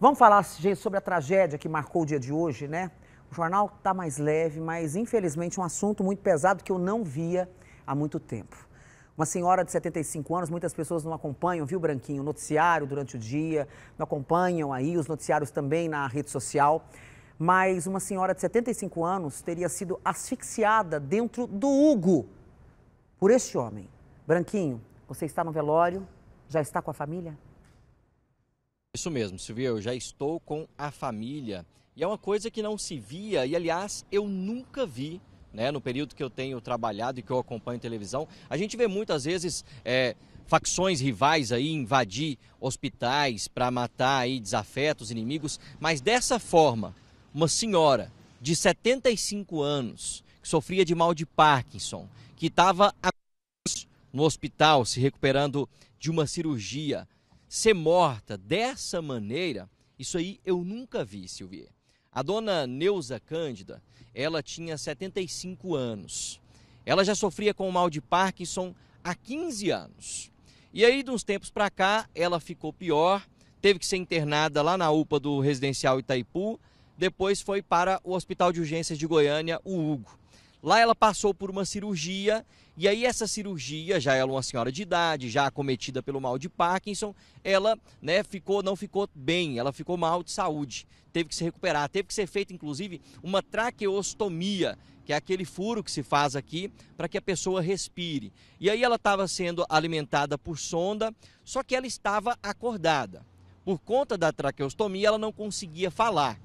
Vamos falar, gente, sobre a tragédia que marcou o dia de hoje, né? O jornal está mais leve, mas infelizmente um assunto muito pesado que eu não via há muito tempo. Uma senhora de 75 anos, muitas pessoas não acompanham, viu, Branquinho, o noticiário durante o dia, não acompanham aí os noticiários também na rede social. Mas uma senhora de 75 anos teria sido asfixiada dentro do Hugo por este homem. Branquinho, você está no velório? Já está com a família? Isso mesmo, Silvio. eu já estou com a família. E é uma coisa que não se via, e aliás, eu nunca vi né, no período que eu tenho trabalhado e que eu acompanho televisão, a gente vê muitas vezes é, facções rivais aí invadir hospitais para matar aí desafetos, inimigos, mas dessa forma, uma senhora de 75 anos que sofria de mal de Parkinson, que estava no hospital se recuperando de uma cirurgia ser morta dessa maneira, isso aí eu nunca vi, Silvia. A dona Neuza Cândida, ela tinha 75 anos. Ela já sofria com o mal de Parkinson há 15 anos. E aí, de uns tempos para cá, ela ficou pior, teve que ser internada lá na UPA do Residencial Itaipu, depois foi para o Hospital de Urgências de Goiânia, o Hugo. Lá ela passou por uma cirurgia e aí essa cirurgia, já ela uma senhora de idade, já acometida pelo mal de Parkinson, ela, né, ficou não ficou bem, ela ficou mal de saúde, teve que se recuperar, teve que ser feita inclusive uma traqueostomia, que é aquele furo que se faz aqui para que a pessoa respire. E aí ela estava sendo alimentada por sonda, só que ela estava acordada. Por conta da traqueostomia, ela não conseguia falar.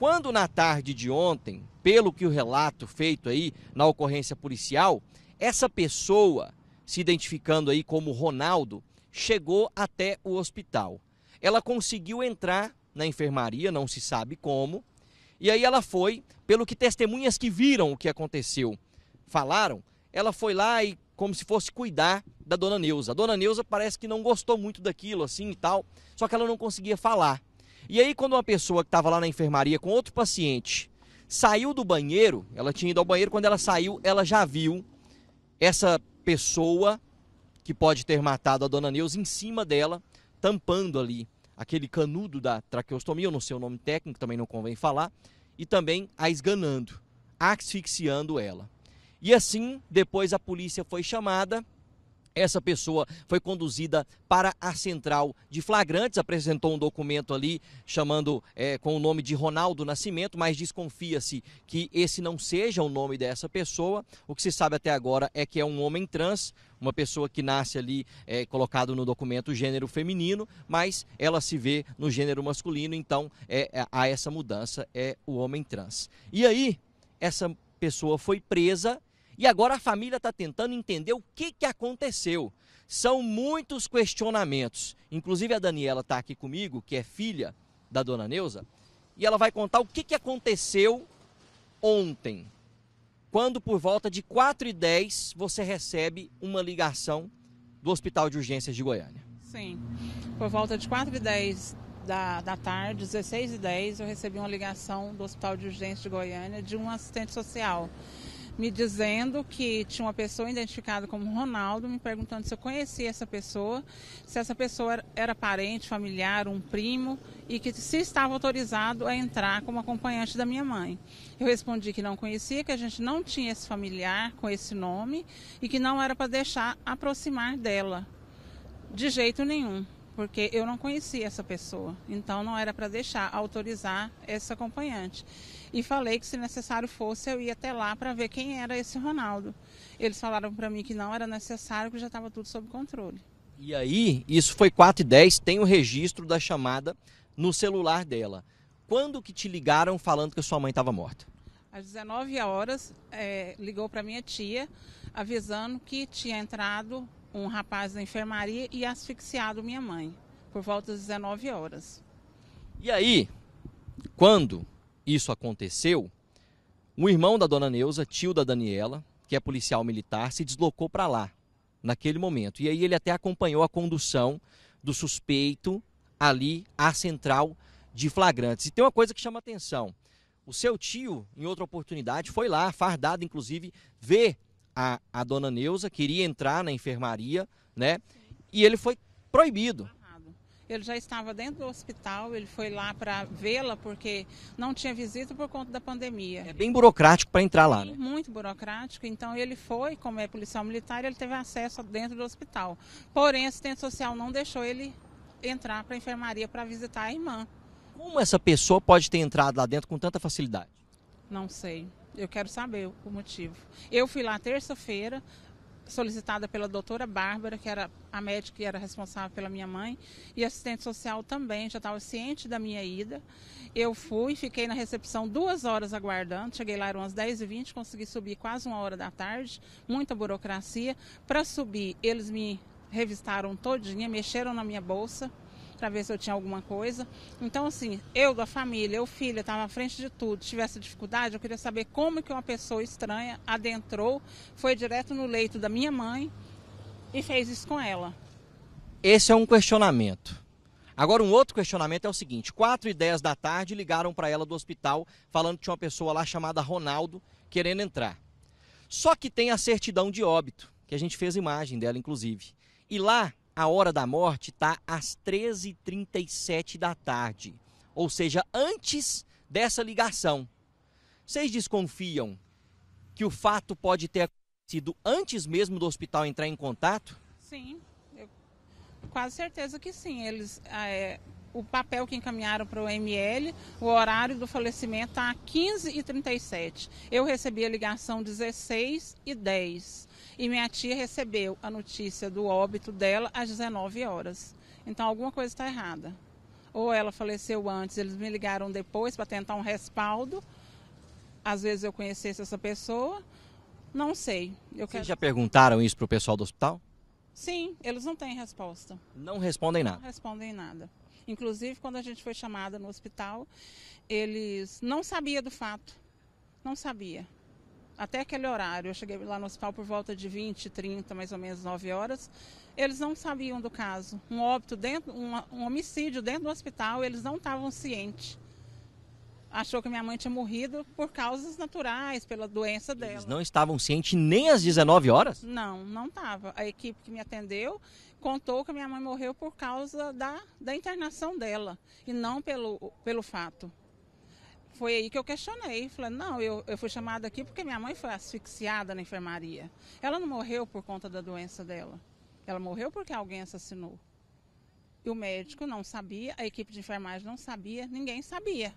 Quando na tarde de ontem, pelo que o relato feito aí na ocorrência policial, essa pessoa, se identificando aí como Ronaldo, chegou até o hospital. Ela conseguiu entrar na enfermaria, não se sabe como, e aí ela foi, pelo que testemunhas que viram o que aconteceu falaram, ela foi lá e como se fosse cuidar da dona Neuza. A dona Neuza parece que não gostou muito daquilo assim e tal, só que ela não conseguia falar. E aí, quando uma pessoa que estava lá na enfermaria com outro paciente saiu do banheiro, ela tinha ido ao banheiro, quando ela saiu, ela já viu essa pessoa que pode ter matado a dona Neus em cima dela, tampando ali aquele canudo da traqueostomia, eu não sei o nome técnico, também não convém falar, e também a esganando, asfixiando ela. E assim, depois a polícia foi chamada essa pessoa foi conduzida para a central de flagrantes, apresentou um documento ali chamando é, com o nome de Ronaldo Nascimento, mas desconfia-se que esse não seja o nome dessa pessoa. O que se sabe até agora é que é um homem trans, uma pessoa que nasce ali é, colocado no documento gênero feminino, mas ela se vê no gênero masculino, então é, é, há essa mudança, é o homem trans. E aí, essa pessoa foi presa e agora a família está tentando entender o que, que aconteceu. São muitos questionamentos. Inclusive a Daniela está aqui comigo, que é filha da dona Neuza, e ela vai contar o que, que aconteceu ontem, quando por volta de 4 e 10 você recebe uma ligação do Hospital de Urgências de Goiânia. Sim, por volta de 4 e 10 da, da tarde, 16 e 10, eu recebi uma ligação do Hospital de Urgências de Goiânia de um assistente social me dizendo que tinha uma pessoa identificada como Ronaldo, me perguntando se eu conhecia essa pessoa, se essa pessoa era parente, familiar, um primo e que se estava autorizado a entrar como acompanhante da minha mãe. Eu respondi que não conhecia, que a gente não tinha esse familiar com esse nome e que não era para deixar aproximar dela de jeito nenhum porque eu não conhecia essa pessoa, então não era para deixar autorizar essa acompanhante. E falei que se necessário fosse eu ia até lá para ver quem era esse Ronaldo. Eles falaram para mim que não era necessário, que já estava tudo sob controle. E aí, isso foi 4 e 10, tem o registro da chamada no celular dela. Quando que te ligaram falando que sua mãe estava morta? Às 19 horas, é, ligou para minha tia, avisando que tinha entrado um rapaz da enfermaria e asfixiado minha mãe, por volta das 19 horas. E aí, quando isso aconteceu, um irmão da dona Neuza, tio da Daniela, que é policial militar, se deslocou para lá naquele momento. E aí ele até acompanhou a condução do suspeito ali à central de flagrantes. E tem uma coisa que chama atenção. O seu tio, em outra oportunidade, foi lá, fardado, inclusive, ver a, a dona Neuza, queria entrar na enfermaria, né? E ele foi proibido. Ele já estava dentro do hospital, ele foi lá para vê-la porque não tinha visita por conta da pandemia. É bem burocrático para entrar lá, né? Muito burocrático. Então ele foi, como é policial militar, ele teve acesso dentro do hospital. Porém, assistente social não deixou ele entrar para a enfermaria para visitar a irmã. Como essa pessoa pode ter entrado lá dentro com tanta facilidade? Não sei. Eu quero saber o motivo. Eu fui lá terça-feira, solicitada pela doutora Bárbara, que era a médica que era responsável pela minha mãe, e assistente social também, já estava ciente da minha ida. Eu fui, fiquei na recepção duas horas aguardando, cheguei lá eram umas 10h20, consegui subir quase uma hora da tarde, muita burocracia. Para subir, eles me revistaram todinha, mexeram na minha bolsa, para ver se eu tinha alguma coisa. Então, assim, eu da família, eu filha, estava à frente de tudo. Se tivesse dificuldade, eu queria saber como que uma pessoa estranha adentrou, foi direto no leito da minha mãe e fez isso com ela. Esse é um questionamento. Agora, um outro questionamento é o seguinte: 4 e 10 da tarde ligaram para ela do hospital falando que tinha uma pessoa lá chamada Ronaldo querendo entrar. Só que tem a certidão de óbito, que a gente fez imagem dela, inclusive. E lá a hora da morte está às 13h37 da tarde, ou seja, antes dessa ligação. Vocês desconfiam que o fato pode ter acontecido antes mesmo do hospital entrar em contato? Sim, eu, quase certeza que sim. Eles ah, é, o papel que encaminharam para o ML, o horário do falecimento está às 15h37. Eu recebi a ligação 16 e 10 e minha tia recebeu a notícia do óbito dela às 19 horas. Então alguma coisa está errada. Ou ela faleceu antes, eles me ligaram depois para tentar um respaldo. Às vezes eu conhecesse essa pessoa, não sei. Eu Vocês quero... já perguntaram isso para o pessoal do hospital? Sim, eles não têm resposta. Não respondem nada. Não respondem nada. Inclusive, quando a gente foi chamada no hospital, eles não sabiam do fato. Não sabia. Até aquele horário, eu cheguei lá no hospital por volta de 20, 30, mais ou menos 9 horas, eles não sabiam do caso. Um óbito dentro, um, um homicídio dentro do hospital, eles não estavam cientes achou que minha mãe tinha morrido por causas naturais, pela doença dela. Eles não estavam cientes nem às 19 horas? Não, não estava. A equipe que me atendeu contou que minha mãe morreu por causa da, da internação dela e não pelo, pelo fato. Foi aí que eu questionei. Falei, não, eu, eu fui chamada aqui porque minha mãe foi asfixiada na enfermaria. Ela não morreu por conta da doença dela. Ela morreu porque alguém assassinou. E o médico não sabia, a equipe de enfermagem não sabia, ninguém sabia.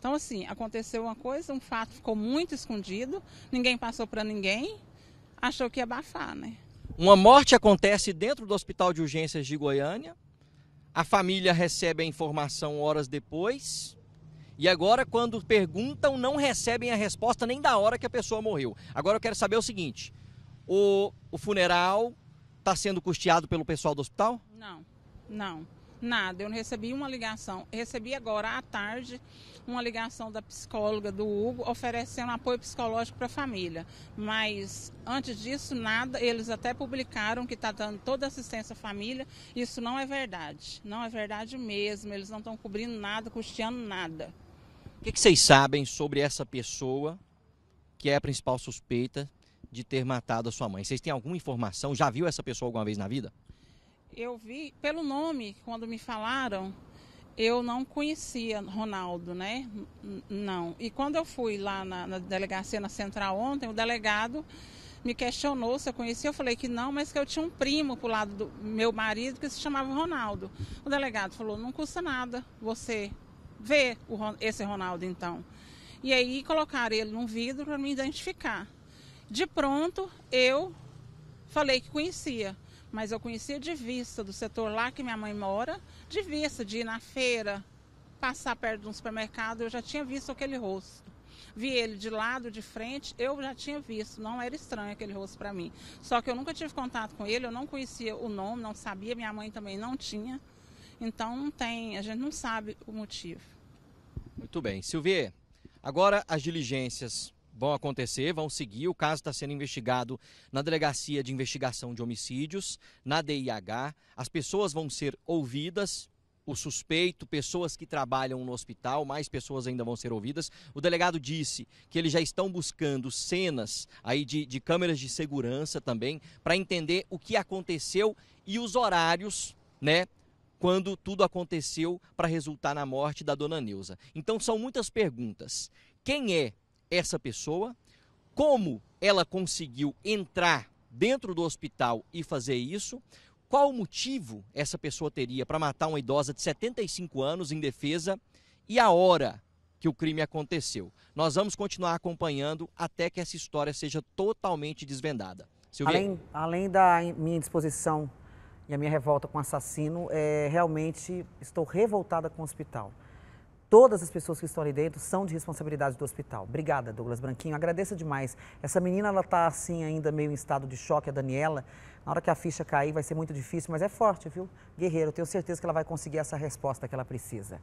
Então, assim, aconteceu uma coisa, um fato ficou muito escondido, ninguém passou para ninguém, achou que ia abafar, né? Uma morte acontece dentro do Hospital de Urgências de Goiânia, a família recebe a informação horas depois, e agora, quando perguntam, não recebem a resposta nem da hora que a pessoa morreu. Agora eu quero saber o seguinte: o, o funeral está sendo custeado pelo pessoal do hospital? Não, não. Nada, eu não recebi uma ligação. Recebi agora à tarde uma ligação da psicóloga do Hugo oferecendo apoio psicológico para a família. Mas antes disso, nada. Eles até publicaram que está dando toda assistência à família. Isso não é verdade. Não é verdade mesmo. Eles não estão cobrindo nada, custeando nada. O que, que vocês sabem sobre essa pessoa que é a principal suspeita de ter matado a sua mãe? Vocês têm alguma informação? Já viu essa pessoa alguma vez na vida? eu vi pelo nome, quando me falaram, eu não conhecia Ronaldo, né? Não. E quando eu fui lá na, na, delegacia, na central ontem, o delegado me questionou se eu conhecia. Eu falei que não, mas que eu tinha um primo pro lado do meu marido que se chamava Ronaldo. O delegado falou: não custa nada você ver o, esse Ronaldo, então. E aí colocaram ele num vidro para me identificar. De pronto, eu falei que conhecia mas eu conhecia de vista do setor lá que minha mãe mora, de vista de ir na feira, passar perto de um supermercado, eu já tinha visto aquele rosto. Vi ele de lado, de frente, eu já tinha visto, não era estranho aquele rosto para mim. Só que eu nunca tive contato com ele, eu não conhecia o nome, não sabia, minha mãe também não tinha. Então não tem, a gente não sabe o motivo. Muito bem, Silvia. Agora as diligências vão acontecer, vão seguir. O caso está sendo investigado na Delegacia de Investigação de Homicídios, na DIH. As pessoas vão ser ouvidas. O suspeito, pessoas que trabalham no hospital, mais pessoas ainda vão ser ouvidas. O delegado disse que eles já estão buscando cenas aí de, de câmeras de segurança também para entender o que aconteceu e os horários, né, quando tudo aconteceu para resultar na morte da dona Neuza. Então são muitas perguntas. Quem é essa pessoa, como ela conseguiu entrar dentro do hospital e fazer isso, qual motivo essa pessoa teria para matar uma idosa de 75 anos em defesa e a hora que o crime aconteceu. Nós vamos continuar acompanhando até que essa história seja totalmente desvendada. Silvia? Além, além da minha disposição e a minha revolta com o assassino, é, realmente estou revoltada com o hospital todas as pessoas que estão ali dentro são de responsabilidade do hospital. Obrigada, Douglas Branquinho. Agradeço demais. Essa menina, ela está assim, ainda meio em estado de choque, a Daniela. Na hora que a ficha cair, vai ser muito difícil, mas é forte, viu? Guerreiro, tenho certeza que ela vai conseguir essa resposta que ela precisa.